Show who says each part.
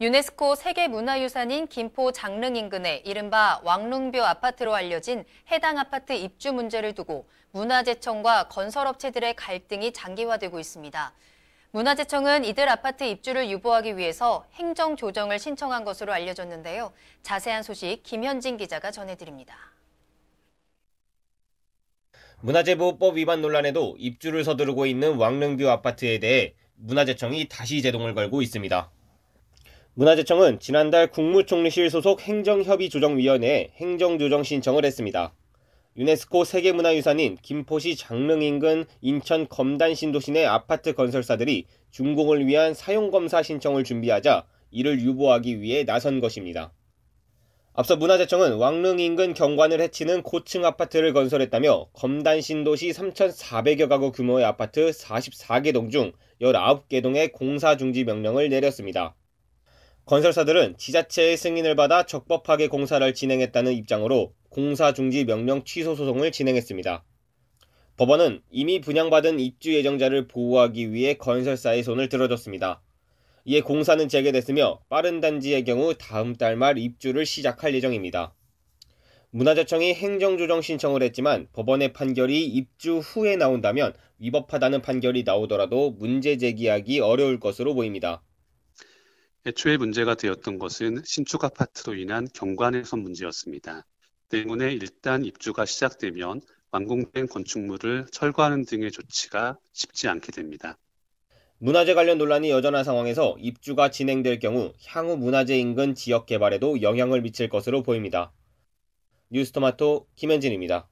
Speaker 1: 유네스코 세계문화유산인 김포 장릉 인근의 이른바 왕릉뷰 아파트로 알려진 해당 아파트 입주 문제를 두고 문화재청과 건설업체들의 갈등이 장기화되고 있습니다. 문화재청은 이들 아파트 입주를 유보하기 위해서 행정 조정을 신청한 것으로 알려졌는데요. 자세한 소식 김현진 기자가 전해드립니다.
Speaker 2: 문화재보호법 위반 논란에도 입주를 서두르고 있는 왕릉뷰 아파트에 대해 문화재청이 다시 제동을 걸고 있습니다. 문화재청은 지난달 국무총리실 소속 행정협의조정위원회에 행정조정 신청을 했습니다. 유네스코 세계문화유산인 김포시 장릉 인근 인천 검단 신도시내 아파트 건설사들이 준공을 위한 사용검사 신청을 준비하자 이를 유보하기 위해 나선 것입니다. 앞서 문화재청은 왕릉 인근 경관을 해치는 고층 아파트를 건설했다며 검단 신도시 3,400여 가구 규모의 아파트 44개동 중 19개동에 공사 중지 명령을 내렸습니다. 건설사들은 지자체의 승인을 받아 적법하게 공사를 진행했다는 입장으로 공사 중지 명령 취소 소송을 진행했습니다. 법원은 이미 분양받은 입주 예정자를 보호하기 위해 건설사의 손을 들어줬습니다. 이에 공사는 재개됐으며 빠른 단지의 경우 다음 달 말 입주를 시작할 예정입니다. 문화재청이 행정조정 신청을 했지만 법원의 판결이 입주 후에 나온다면 위법하다는 판결이 나오더라도 문제 제기하기 어려울 것으로 보입니다.
Speaker 3: 애초에 문제가 되었던 것은 신축 아파트로 인한 경관에서 문제였습니다. 때문에 일단 입주가 시작되면 완공된 건축물을 철거하는 등의 조치가 쉽지 않게 됩니다.
Speaker 2: 문화재 관련 논란이 여전한 상황에서 입주가 진행될 경우 향후 문화재 인근 지역 개발에도 영향을 미칠 것으로 보입니다. 뉴스토마토 김현진입니다.